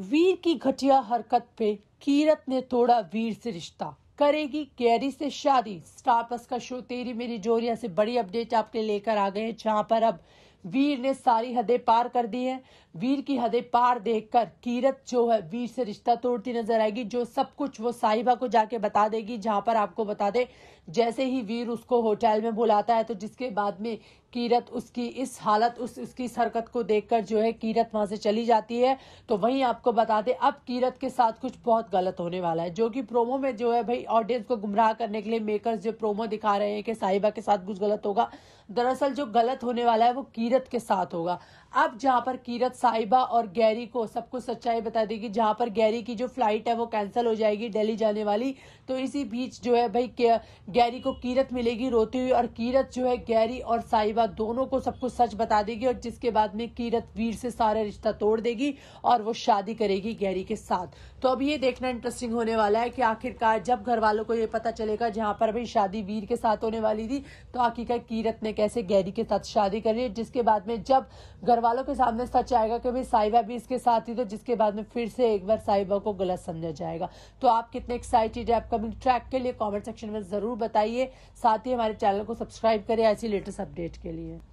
वीर की घटिया हरकत पे कीरत ने तोड़ा वीर से रिश्ता करेगी कैरी से शादी स्टार प्लस का शो तेरी मेरी जोरिया से बड़ी अपडेट आपके लेकर आ गए जहाँ जहां पर अब वीर ने सारी हदें पार कर दी है वीर की हदें पार देखकर कीरत जो है वीर से रिश्ता तोड़ती नजर आएगी जो सब कुछ वो साहिबा को जाके बता देगी जहां पर आपको बता दे जैसे ही वीर उसको होटल में बुलाता है तो जिसके बाद में कीरत उसकी इस हालत उस उसकी इस हरकत को देखकर जो है कीरत वहां से चली जाती है तो वहीं आपको बता दे अब कीरत के साथ कुछ बहुत गलत होने वाला है जो कि प्रोमो में जो है भाई ऑडियंस को गुमराह करने के लिए मेकर्स जो प्रोमो दिखा रहे हैं कि साहिबा के साथ कुछ गलत होगा दरअसल जो गलत होने वाला है वो कीरत कीरत के साथ होगा अब जहाँ पर कीरत साहिबा और गैरी को सब कुछ सच्चाई बता देगी जहाँ पर गैरी की जो फ्लाइट है वो कैंसिल हो जाएगी दिल्ली जाने वाली तो इसी बीच जो है भाई गैरी को कीरत मिलेगी रोती हुई और कीरत जो है गैरी और साहिबा दोनों को सब कुछ सच बता देगी और जिसके बाद में कीरत वीर से सारा रिश्ता तोड़ देगी और वो शादी करेगी गैरी के साथ तो अब ये देखना इंटरेस्टिंग होने वाला है कि आखिरकार जब घर वालों को ये पता चलेगा जहाँ पर भाई शादी वीर के साथ होने वाली थी तो आखिरकार कीरत ने कैसे गैरी के साथ शादी करी जिसके बाद में जब घर वालों के सामने सच आएगा कि भाई साहिबा भी इसके साथ ही तो जिसके बाद में फिर से एक बार साहिबा को गलत समझा जाएगा तो आप कितने एक्साइटेड है अपकमिंग ट्रैक के लिए कॉमेंट सेक्शन में ज़रूर बताइए साथ ही हमारे चैनल को सब्सक्राइब करें ऐसी लेटेस्ट अपडेट के लिए